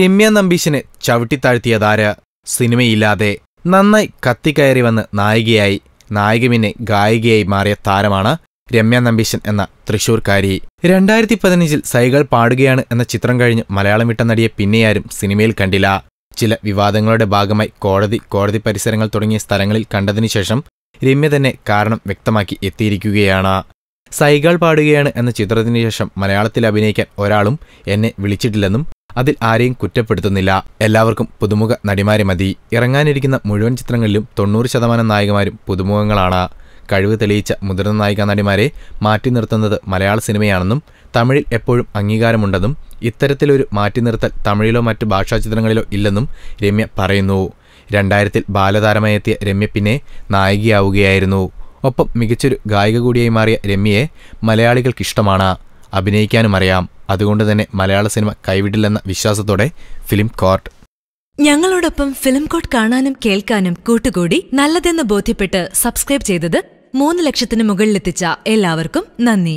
രമ്യ നമ്പീശിനെ ചവിട്ടിത്താഴ്ത്തിയതാര സിനിമയില്ലാതെ നന്നായി കത്തിക്കയറി വന്ന് നായികയായി നായിക പിന്നെ ഗായികയായി മാറിയ താരമാണ് രമ്യ നമ്പീശൻ എന്ന തൃശൂർക്കാരി രണ്ടായിരത്തി പതിനഞ്ചിൽ സൈകൾ പാടുകയാണ് എന്ന ചിത്രം കഴിഞ്ഞ് മലയാളം വിട്ട നടിയെ പിന്നെയാരും സിനിമയിൽ കണ്ടില്ല ചില വിവാദങ്ങളുടെ ഭാഗമായി കോടതി കോടതി പരിസരങ്ങൾ തുടങ്ങിയ സ്ഥലങ്ങളിൽ കണ്ടതിനു ശേഷം രമ്യ തന്നെ കാരണം വ്യക്തമാക്കി എത്തിയിരിക്കുകയാണ് സൈഗൾ പാടുകയാണ് എന്ന ചിത്രത്തിന് ശേഷം മലയാളത്തിൽ അഭിനയിക്കാൻ ഒരാളും എന്നെ വിളിച്ചിട്ടില്ലെന്നും അതിൽ ആരെയും കുറ്റപ്പെടുത്തുന്നില്ല എല്ലാവർക്കും പുതുമുഖ നടിമാരെ മതി ഇറങ്ങാനിരിക്കുന്ന മുഴുവൻ ചിത്രങ്ങളിലും തൊണ്ണൂറ് ശതമാനം നായികമാരും പുതുമുഖങ്ങളാണ് കഴിവ് തെളിയിച്ച മുതിർന്ന നായിക നടിമാരെ മാറ്റി നിർത്തുന്നത് മലയാള സിനിമയാണെന്നും തമിഴിൽ എപ്പോഴും അംഗീകാരമുണ്ടെന്നും ഇത്തരത്തിലൊരു മാറ്റി നിർത്തൽ തമിഴിലോ മറ്റ് ഭാഷാ ചിത്രങ്ങളിലോ ഇല്ലെന്നും രമ്യ പറയുന്നു രണ്ടായിരത്തിൽ ബാലതാരമായെത്തിയ രമ്യ പിന്നെ നായികയാവുകയായിരുന്നു ഒപ്പം മികച്ചൊരു ഗായിക കൂടിയായി മാറിയ രമ്യയെ ഇഷ്ടമാണ് അഭിനയിക്കാനും അറിയാം അതുകൊണ്ട് തന്നെ മലയാള സിനിമ കൈവിടില്ലെന്ന വിശ്വാസത്തോടെ ഫിലിം കോർട്ട് ഞങ്ങളോടൊപ്പം ഫിലിം കോട്ട് കാണാനും കേൾക്കാനും കൂട്ടുകൂടി നല്ലതെന്ന് ബോധ്യപ്പെട്ട് സബ്സ്ക്രൈബ് ചെയ്തത് മൂന്ന് ലക്ഷത്തിന് മുകളിലെത്തിച്ച എല്ലാവർക്കും നന്ദി